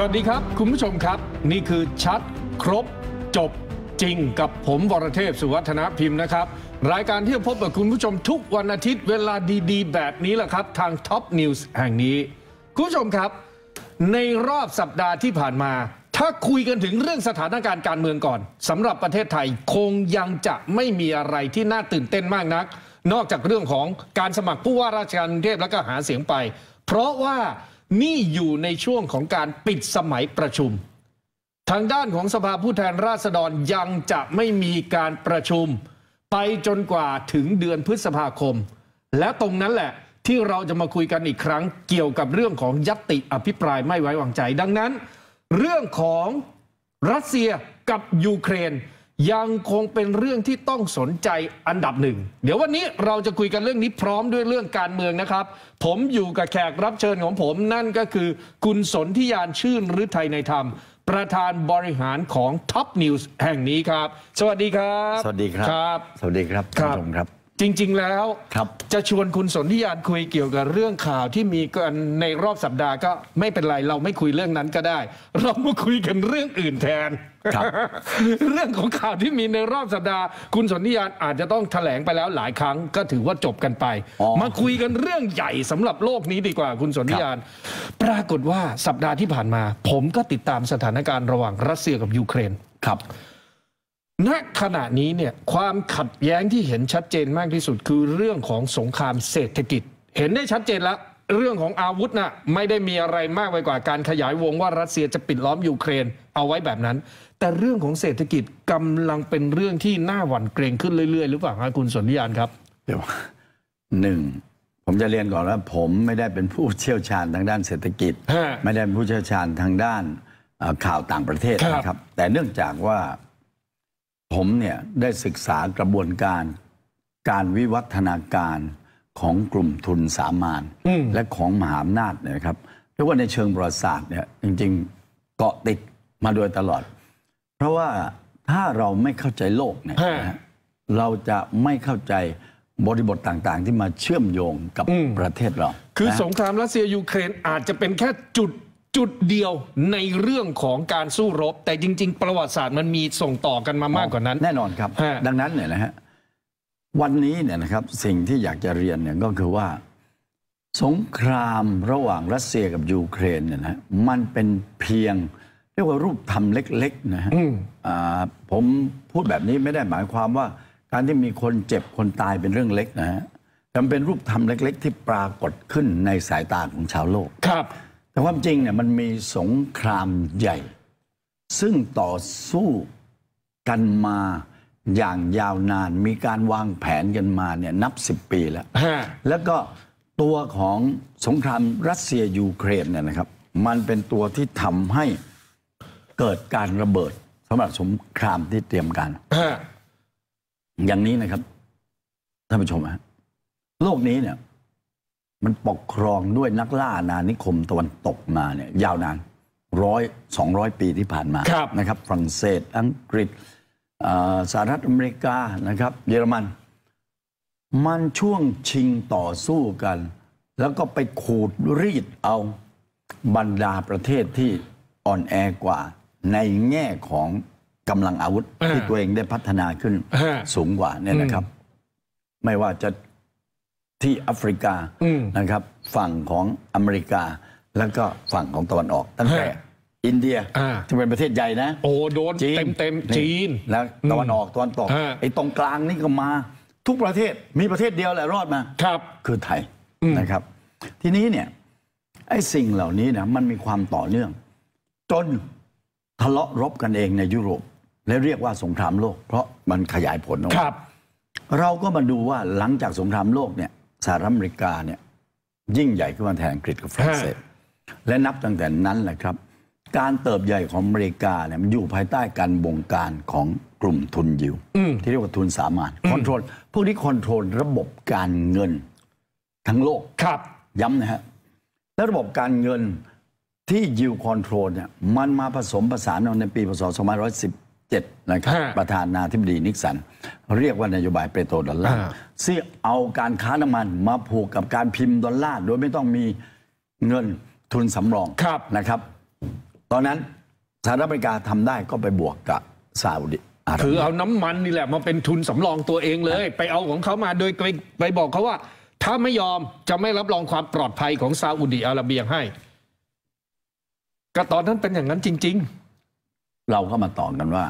สวัสดีครับ คุณผู้ชมครับนี่คือชัดครบจบจริงกับผมวรเทพสุวัฒนพิมพ์นะครับ รายการที่จะพบกับคุณผู้ชมทุกวันอาทิตย์เวลาดีๆ แบบนี้แหละครับ ทางท็อปนิวส์แห่งนี้ คุณผู้ชมครับ ในรอบสัปดาห์ที่ผ่านมา ถ้าคุยกันถึงเรื่องสถานการณ์การเมืองก่อนสำหรับประเทศไทยคงยังจะไม่มีอะไรที่น่าตื่นเต้นมากนัก นอกจากเรื่องของการสมัครผู้ว่าราชการกรุงเทพและก็หาเสียงไป เพราะว่านี่อยู่ในช่วงของการปิดสมัยประชุม ทางด้านของสภาผู้แทนราษฎรยังจะไม่มีการประชุม ไปจนกว่าถึงเดือนพฤษภาคม และตรงนั้นแหละที่เราจะมาคุยกันอีกครั้ง เกี่ยวกับเรื่องของยัตติอภิปรายไม่ไว้วางใจ ดังนั้น เรื่องของรัสเซียกับ ยูเครนยังคงเป็นเรื่องที่ต้องสนใจอันดับหนึ่ง เดี๋ยววันนี้เราจะคุยกันเรื่องนี้ พร้อมด้วยเรื่องการเมืองนะครับ ผมอยู่กับแขกรับเชิญของผมนั่นก็คือคุณสนธิยานชื่นฤทัยในธรรม ประธานบริหารของท็อปนิวส์แห่งนี้ครับสวัสดีครับ สวัสดีครับสวัสดีครับท่านผู้ชมครับจริงๆแล้วจะชวนคุณสนธิยานคุยเกี่ยวกับเรื่องข่าวที่มีกันในรอบสัปดาห์ ก็ไม่เป็นไรเราไม่คุยเรื่องนั้นก็ได้ เรามาคุยกันเรื่องอื่นแทน เรื่องของข่าวที่มีในรอบสัปดาห์ คุณสนธิยานอาจจะต้องแถลงไปแล้วหลายครั้ง ก็ถือว่าจบกันไป มาคุยกันเรื่องใหญ่สำหรับโลกนี้ดีกว่าคุณสนธิยานปรากฏว่าสัปดาห์ที่ผ่านมา ผมก็ติดตามสถานการณ์ระหว่างรัสเซียกับยูเครนครับณขณะนี้เนี่ยความขัดแย้งที่เห็นชัดเจนมากที่สุดคือเรื่องของสงครามเศรษฐกิจ เห็นได้ชัดเจนแล้วเรื่องของอาวุธนะ่ะไม่ได้มีอะไรมากไปกว่าการขยายวงว่ารัสเซียจะปิดล้อมยูเครนเอาไว้แบบนั้น แต่เรื่องของเศรษฐกิจกำลังเป็นเรื่องที่น่าหวั่นเกรงขึ้นเรื่อย ๆ หรือเปล่าครับคุณสนิยานครับเดี๋ยวหนึ่งผมจะเรียนก่อนว่าผมไม่ได้เป็นผู้เชี่ยวชาญทางด้านเศรษฐกิจ ไม่ได้เป็นผู้เชี่ยวชาญทางด้านข่าวต่างประเทศนะครับ แต่เนื่องจากว่าผมเนี่ยได้ศึกษากระบวนการการวิวัฒนาการของกลุ่มทุนสามานและของมหาอำนาจนะครับเรียกว่าในเชิงประวัติศาสตร์เนี่ย จริง ๆเกาะติดมาโดยตลอด เพราะว่าถ้าเราไม่เข้าใจโลกเนี่ยเราจะไม่เข้าใจบริบทต่างๆ ที่มาเชื่อมโยงกับประเทศเรา คือสงครามรัสเซียยูเครน อาจจะเป็นแค่จุดจุดเดียวในเรื่องของการสู้รบ แต่จริง ๆ ประวัติศาสตร์มันมีส่งต่อกันมามากกว่านั้น แน่นอนครับ ดังนั้นเนี่ยนะฮะ วันนี้เนี่ยนะครับสิ่งที่อยากจะเรียนเนี่ยก็คือว่า สงครามระหว่างรัสเซียกับยูเครนเนี่ยนะมันเป็นเพียงเรียกว่ารูปธรรมเล็กๆนะฮะผมพูดแบบนี้ไม่ได้หมายความว่า การที่มีคนเจ็บคนตายเป็นเรื่องเล็กนะฮะจำเป็นรูปธรรมเล็ก ๆ ที่ปรากฏขึ้นในสายตาของชาวโลกครับแต่ความจริงเนี่ยมันมีสงครามใหญ่ ซึ่งต่อสู้กันมาอย่างยาวนาน มีการวางแผนกันมาเนี่ย นับสิบปีแล้วแล้วก็ตัวของสงครามรัสเซียยูเครนเนี่ยนะครับ มันเป็นตัวที่ทำให้เกิดการระเบิดสำหรับสงครามที่เตรียมการอย่างนี้นะครับท่านผู้ชมฮะโลกนี้เนี่ยมันปกครองด้วยนักล่านาานิคมตะวันตกมาเนี่ยยาวนานร้อยสองร้อยปีที่ผ่านมานะครับ ฝรั่งเศสอังกฤษสหรัฐอเมริกานะครับ เยอรมัน มันช่วงชิงต่อสู้กัน แล้วก็ไปขูดรีดเอาบรรดาประเทศที่อ่อนแอกว่า ในแง่ของกำลังอาวุธที่ตัวเองได้พัฒนาขึ้นสูงกว่าเนี่ยนะครับ ไม่ว่าจะที่แอฟริกานะครับ ฝั่งของอเมริกา แล้วก็ฝั่งของตะวันออก ตั้งแต่ อินเดียที่เป็นประเทศใหญ่นะ โอ้โดนเต็มเต็มจีนแล้วตะวันออกตะวันตกไอ้ตรงกลางนี่ก็มา ทุกประเทศมีประเทศเดียวแหละรอดมาครับ คือไทยนะครับ ทีนี้เนี่ย ไอ้สิ่งเหล่านี้นะมันมีความต่อเนื่องจนทะเลาะรบกันเองในยุโรป และเรียกว่าสงครามโลก เพราะมันขยายผลออกเราก็มาดูว่าหลังจากสงครามโลกเนี่ยสหรัฐอเมริกาเนี่ยยิ่งใหญ่ขึ้นมาแทนอังกฤษกับฝรั่งเศสและนับตั้งแต่นั้นแหละครับ การเติบใหญ่ของอเมริกาเนี่ยมันอยู่ภายใต้การบงการของกลุ่มทุนยิวที่เรียกว่าทุนสามัญคอนโทรลพวกนี้คอนโทรลระบบการเงินทั้งโลกครับ ย้ำนะฮะแล้วระบบการเงินที่ยิวคอนโทรลเนี่ยมันมาผสมผสานในปีพศ2 5 1 2007นะครับประธานาธิบดีนิกสันเรียกว่านโยบายเปโตรดอลลาร์ซึ่งเอาการค้าน้ำมันมาผูกกับการพิมพ์ดอลลาร์โดยไม่ต้องมีเงินทุนสำรองรนะครับ ตอนนั้นสหรัฐอเมริกาทำได้ก็ไปบวกกับซาอุดิคือเอาน้ำมันนี่แหละมาเป็นทุนสำรองตัวเองเลย ไปเอาของเขามาโดยไปไปบอกเขาว่า ถ้าไม่ยอมจะไม่รับรองความปลอดภัยของซาอุดิอาระเบียให้ก็ตอนนั้นเป็นอย่างนั้นจริง ๆเราก็มาต่อกันว่า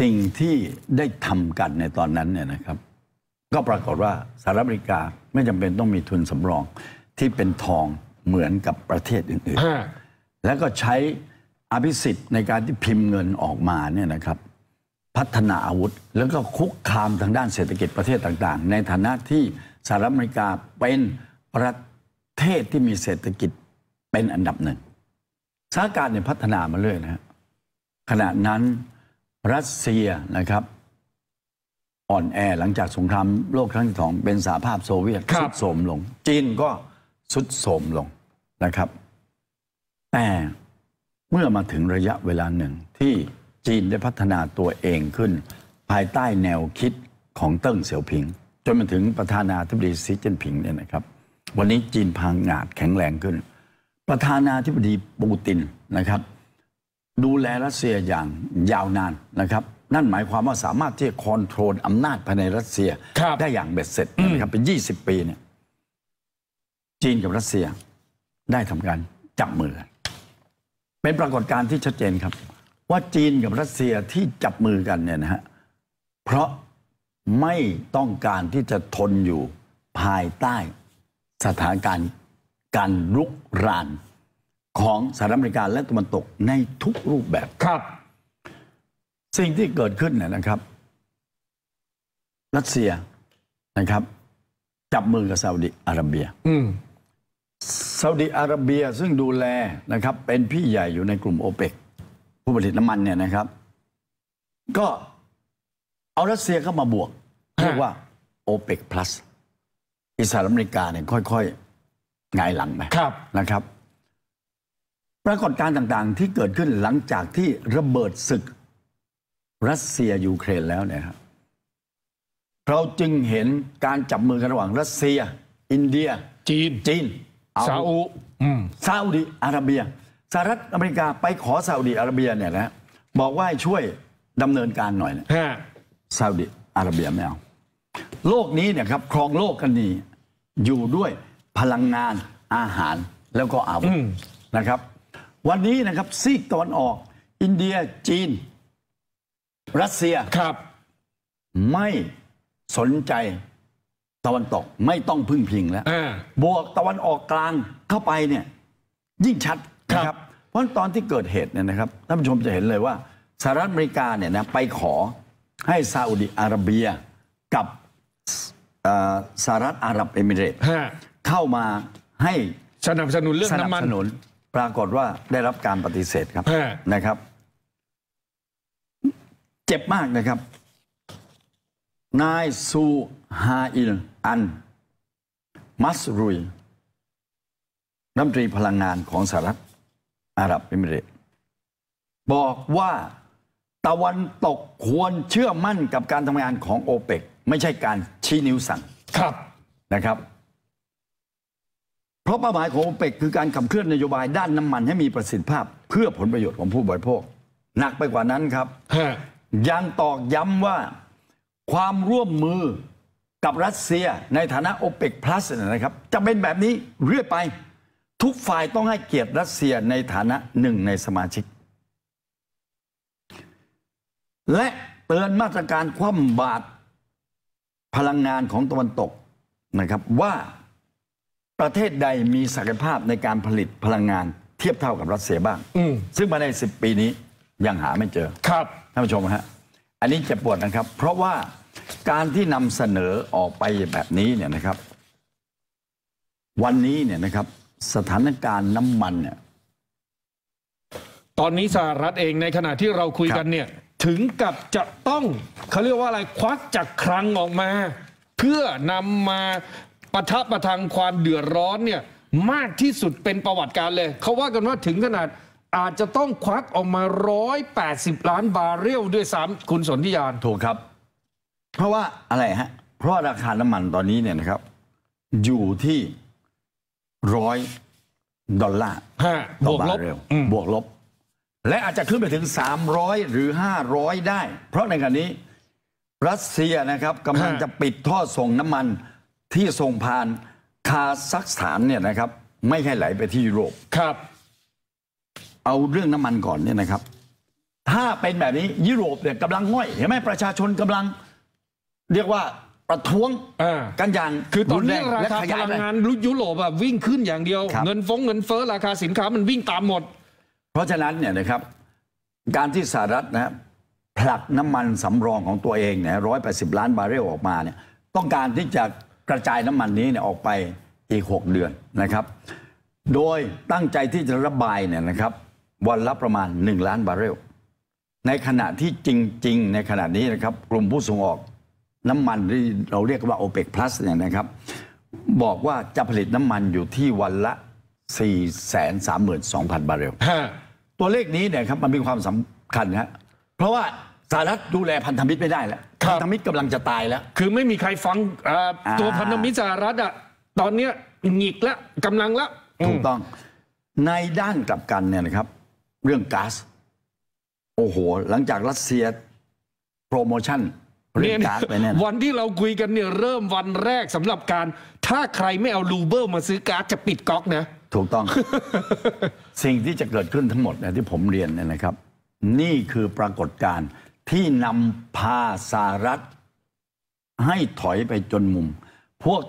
สิ่งที่ได้ทำกันในตอนนั้นเนี่ยนะครับ ก็ปรากฏว่าสหรัฐอเมริกาไม่จำเป็นต้องมีทุนสำรองที่เป็นทองเหมือนกับประเทศอื่น ๆ แล้วก็ใช้อภิสิทธิ์ในการที่พิมพ์เงินออกมาเนี่ยนะครับ พัฒนาอาวุธแล้วก็คุกคามทางด้านเศรษฐกิจประเทศต่างๆ ในฐานะที่สหรัฐอเมริกาเป็นประเทศที่มีเศรษฐกิจเป็นอันดับหนึ่งสถานการณ์เนี่ยพัฒนามาเรื่อยนะครับขณะนั้น รัสเซียนะครับ อ่อนแอหลังจากสงคราม โลกครั้งที่สองเป็นสหภาพโซเวียตสุดโสมลง จีนก็สุดโสมลงนะครับ แต่เมื่อมาถึงระยะเวลาหนึ่ง ที่จีนได้พัฒนาตัวเองขึ้น ภายใต้แนวคิดของเติ้งเสี่ยวผิง จนมาถึงประธานาธิบดีซีเจินผิงเนี่ยนะครับ วันนี้จีนพังงาดแข็งแรงขึ้น ประธานาธิบดีปูตินนะครับดูแลรัสเซียอย่างยาวนานนะครับ นั่นหมายความว่า สามารถที่จะคอนโทรลอำนาจภายในรัสเซียได้อย่างเบ็ดเสร็จนะครับเป็นยี่สิบปีเนี่ยจีนกับรัสเซียได้ทำการจับมือเป็นปรากฏการณ์ที่ชัดเจนครับ ว่าจีนกับรัสเซียที่จับมือกันเนี่ยนะฮะเพราะไม่ต้องการที่จะทนอยู่ภายใต้สถานการณ์การลุกรานของสหรัฐอเมริกาและตะวันตกในทุกรูปแบบครับ สิ่งที่เกิดขึ้นเนี่ยนะครับ รัสเซียนะครับ จับมือกับซาอุดิอาระเบียซาอุดิอาระเบียซึ่งดูแลนะครับ เป็นพี่ใหญ่อยู่ในกลุ่มโอเปกผู้ผลิตน้ำมันเนี่ยนะครับ ก็เอารัสเซียเข้ามาบวกเรียกว่าโอเปกพลัสอิสราเอเมริกาเนี่ยค่อยๆไงหลังไปนะครับปรากฏการณ์ต่างๆ ที่เกิดขึ้นหลังจากที่ระเบิดศึก รัสเซียยูเครนแล้วเนี่ยครับเราจึงเห็นการจับมือกันระหว่าง รัสเซีย อินเดีย จีนจีนซาอุซาอุดีอาระเบียสหรัฐอเมริกา ไปขอซาอุดีอาระเบียเนี่ยนะบอกว่าให้ช่วยดำเนินการหน่อยนะซาอุดีอาระเบียไม่เอาโลกนี้เนี่ยครับครองโลกกันนี่อยู่ด้วยพลังงานอาหารแล้วก็อาวุธนะครับวันนี้นะครับซีกตะวันออก อินเดียจีน รัสเซียครับ ไม่สนใจตะวันตก ไม่ต้องพึ่งพิงแล้วบวกตะวันออกกลางเข้าไปเนี่ยยิ่งชัดนะครับ เพราะตอนที่เกิดเหตุเนี่ยนะครับท่านผู้ชมจะเห็นเลยว่าสหรัฐอเมริกาเนี่ยนะไปขอให้ซาอุดิอาระเบีย กับสหรัฐอาหรับเอมิเรต เข้ามาให้สนับสนุนเรื่องน้ำมันปรากฏว่าได้รับการปฏิเสธครับนะครับ เจ็บมากนะครับ นายซูฮาอิลอัน มัสรุยรัฐมนตรีพลังงานของสหรัฐอาหรับเอมิเรตบอกว่าตะวันตกควรเชื่อมั่นกับการทำงานของโอเปกไม่ใช่การชี้นิ้วสั่งครับ นะครับเพราะเป้าหมายของโอเปกคือการขับเคลื่อนนโยบายด้านน้ำมันให้มีประสิทธิภาพเพื่อผลประโยชน์ของผู้บริโภคหนักไปกว่านั้นครับยังตอกย้ำว่าความร่วมมือกับรัสเซียในฐานะโอเปกพลัสนะครับ จะเป็นแบบนี้เรื่อยไป ทุกฝ่ายต้องให้เกียรติรัสเซียในฐานะหนึ่งในสมาชิก และเตือนมาตรการคว่ำบาตรพลังงานของตะวันตกนะครับว่าประเทศใดมีศักยภาพในการผลิตพลังงาน เทียบเท่ากับรัสเซียบ้าง ซึ่งมาใน 10 ปีนี้ ยังหาไม่เจอ ครับท่านผู้ชมฮะอันนี้จะปวดนะครับ เพราะว่าการที่นำเสนอออกไปแบบนี้เนี่ยนะครับ วันนี้เนี่ยนะครับ สถานการณ์น้ำมันเนี่ย ตอนนี้สหรัฐเองในขณะที่เราคุยกันเนี่ย ถึงกับจะต้อง เขาเรียกว่าอะไรควักจากคลังออกมา เพื่อนำมาปะทะประทังความเดือดร้อนเนี่ยมากที่สุดเป็นประวัติการเลย เขาว่ากันว่าถึงขนาดอาจจะต้องควักออกมา 180 ล้านบาทเรลด้วยซ้ำคุณสนธิยานถูกครับ เพราะว่าอะไรฮะเพราะราคาน้ำมันตอนนี้เนี่ยนะครับ อยู่ที่ร้อยดอลลาร์ต่อบารเรลบวกลบ และอาจจะขึ้นไปถึง 300 หรือ 500 ได้ เพราะในขณะนี้ รัสเซียนะครับกำลังจะปิดท่อส่งน้ำมันที่ส่งผ่านคาซัคสถานเนี่ยนะครับ ไม่ใช่ไหลไปที่ยุโรปครับ เอาเรื่องน้ำมันก่อนเนี่ยนะครับ ถ้าเป็นแบบนี้ยุโรปเนี่ยกำลังง่อย เห็นไหมประชาชนกำลัง เรียกว่าประท้วงกันอย่างคือตอนนี้ราคาพลังงานรุยุโรปแบบวิ่งขึ้นอย่างเดียวเงินฟงเงินเฟ้อราคาสินค้ามันวิ่งตามหมด เพราะฉะนั้นเนี่ยนะครับ การที่สหรัฐนะผลักน้ำมันสำรองของตัวเองเนี่ยร้อยแปดสิบล้านบาร์เรลออกมา เนี่ย ต้องการที่จะกระจายน้ำมันนี้เนี่ยออกไปอีก 6 เดือนนะครับ โดยตั้งใจที่จะระบายเนี่ยนะครับ วันละประมาณ 1 ล้านบาร์เรล ในขณะที่จริง ๆ ในขณะนี้นะครับ กลุ่มผู้ส่งออกน้ำมันที่เราเรียกว่า o p e ป plus เนี่ยนะครับ บอกว่าจะผลิตน้ำมันอยู่ที่วันละ 432,000 บาร์เรลตัวเลขนี้เนี่ยครับมันมีความสำคัญนะเพราะว่าสหรัฐดูแลพันธมิตรไม่ได้แล้วพันธมิตรกำลังจะตายแล้วคือไม่มีใครฟังตัวพันธมิตรสหรัฐอ่ะตอนเนี้ยหงิกแล้วกำลังแล้วถูกต้องในด้านกลับกันเนี่ยนะครับ เรื่องก๊าซโอ้โหหลังจากรัสเซีย โปรโมชั่นเรื่องก๊าซไปเนี่ยวันที่เราคุยกันเนี่ยเริ่มวันแรกสำหรับการ ถ้าใครไม่เอารูเบิลมาซื้อก๊าซจะปิดก๊อกนะถูกต้อง สิ่งที่จะเกิดขึ้นทั้งหมดเนยที่ผมเรียนเนี่ยนะครับ นี่คือปรากฏการณ์ที่นำพาสหรัฐให้ถอยไปจนมุม พวก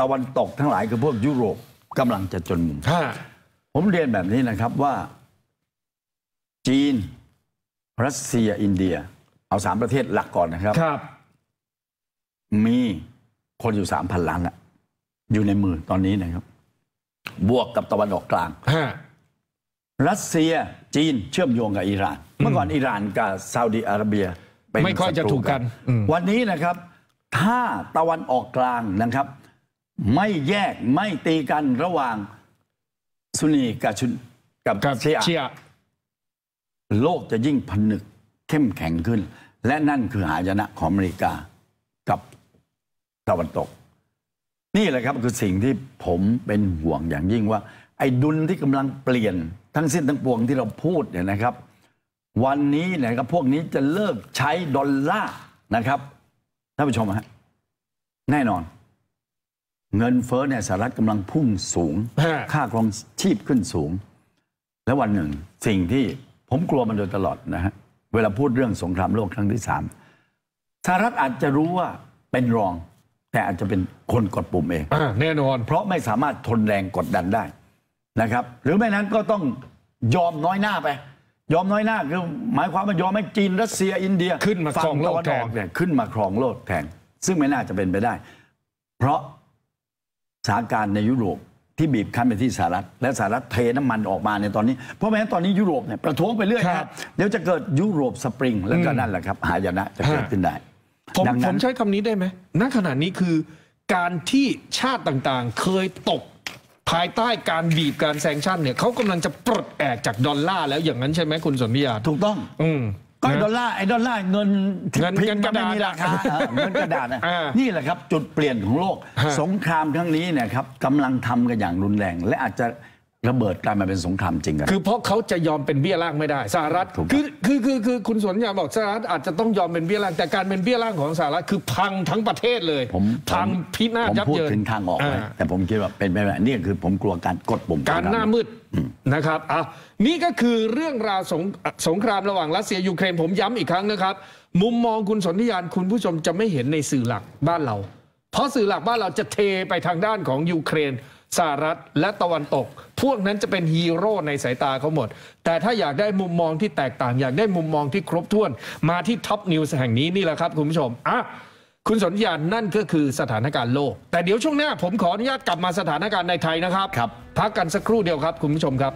ตะวันตกทั้งหลายคือพวกยุโรปกำลังจะจนมุมผมเรียนแบบนี้นะครับว่า จีน รัสเซียอินเดีย เอาสามประเทศหลักก่อนนะครับรบมีคนอยู่สามพันล้านละอยู่ในมือตอนนี้นะครับ บวกกับตะวันออกกลางรัสเซียจีนเชื่อมโยงกับอิหร่านเมื่อก่อนอิหร่านกับซาอุดีอาระเบียไม่ค่อยจะถูกกัน วันนี้นะครับ ถ้าตะวันออกกลางนะครับ ไม่แยกไม่ตีกันระหว่างซุนีกับชุนกับเชียโลกจะยิ่งผนึกเข้มแข็งขึ้น และนั่นคือหายนะของอเมริกากับตะวันตก นี่แหละครับคือสิ่งที่ผมเป็นห่วงอย่างยิ่งว่า ไอ้ดุลที่กำลังเปลี่ยน ทั้งสิ้นทั้งปวงที่เราพูดเนี่ยนะครับวันนี้นะครับพวกนี้จะเลิกใช้ดอลลาร์นะครับท่านผู้ชมฮะ แน่นอน เงินเฟ้อเนี่ยสหรัฐกำลังพุ่งสูง ค่าครองชีพขึ้นสูง แล้ววันหนึ่งสิ่งที่ผมกลัวมันโดยตลอดนะฮะเวลาพูดเรื่องสงครามโลกครั้งที่สามสหรัฐอาจจะรู้ว่าเป็นรอง แต่อาจจะเป็นคนกดปุ่มเองอแน่นอน เพราะไม่สามารถทนแรงกดดันได้นะครับ หรือไม่นั้นก็ต้องยอมน้อยหน้าไปยอมน้อยหน้าคือหมายความว่ายอมให้จีนรัสเซียอินเดียขึ้นมาครองโลกแทนเนี่ยขึ้นมาครองโลกแทนซึ่งไม่น่าจะเป็นไปได้ เพราะสถานการณ์ในยุโรปที่บีบคั้นไปที่สหรัฐ และสหรัฐเทน้ำมันออกมาในตอนนี้เพราะแม้ตอนนี้ยุโรปเนี่ยประท้วงไปเรื่อยครับเดี๋ยวจะเกิดยุโรปสปริงแล้วก็นั่นแหละครับหายนะจะเกิดขึ้นได้ผมผมใช้คำนี้ได้ไหมณขณะนี้คือการที่ชาติต่างๆเคยตกภายใต้การบีบการแซงชั่นเนี่ยเขากำลังจะปลดแอกจากดอลลาร์แล้วอย่างนั้นใช่ไหมคุณสนิยาถูกต้องอืก็ดอลลาร์ไอ้ดอลลาร์เงินเงินกระดาษเงินกระดาษนี่แหละครับจุดเปลี่ยนของโลกสงครามครั้งนี้เนี่ยครับกำลังทำกันอย่างรุนแรง และอาจจะระเบิดกลายมาเป็นสงครามจริงกันคือเพราะเขาจะยอมเป็นเบี้ยล่างไม่ได้สหรัฐคือคือคือคือคุณสวนยาบอกสหรัฐ อาจจะต้องยอมเป็นเบี้ยล่าง แต่การเป็นเบี้ยล่างของสหรัฐคือพังทั้งประเทศเลยผมพังพินาศยับเยินผมพูดถึงทางออกไว้แต่ผมคิดว่าเป็นไปแบบนี้คือผมกลัวการกดปุ่มการหน้ามืดนะครับอ่ะนี่ก็คือเรื่องราวสงสงครามระหว่างรัสเซียยูเครนผมย้ำอีกครั้งนะครับ มุมมองคุณสนธิยานคุณผู้ชมจะไม่เห็นในสื่อหลักบ้านเรา เพราะสื่อหลักบ้านเราจะเทไปทางด้านของยูเครนสหรัฐและตะวันตกพวกนั้นจะเป็นฮีโร่ในสายตาเขาหมด แต่ถ้าอยากได้มุมมองที่แตกต่าง อยากได้มุมมองที่ครบถ้วน มาที่ท็อปนิวส์แห่งนี้นี่แหละครับคุณผู้ชมอ่ะคุณสนญาณนั่นก็คือสถานการณ์โลกแต่เดี๋ยวช่วงหน้า ผมขออนุญาตกลับมาสถานการณ์ในไทยนะครับครับพักกันสักครู่เดียวครับคุณผู้ชมครับ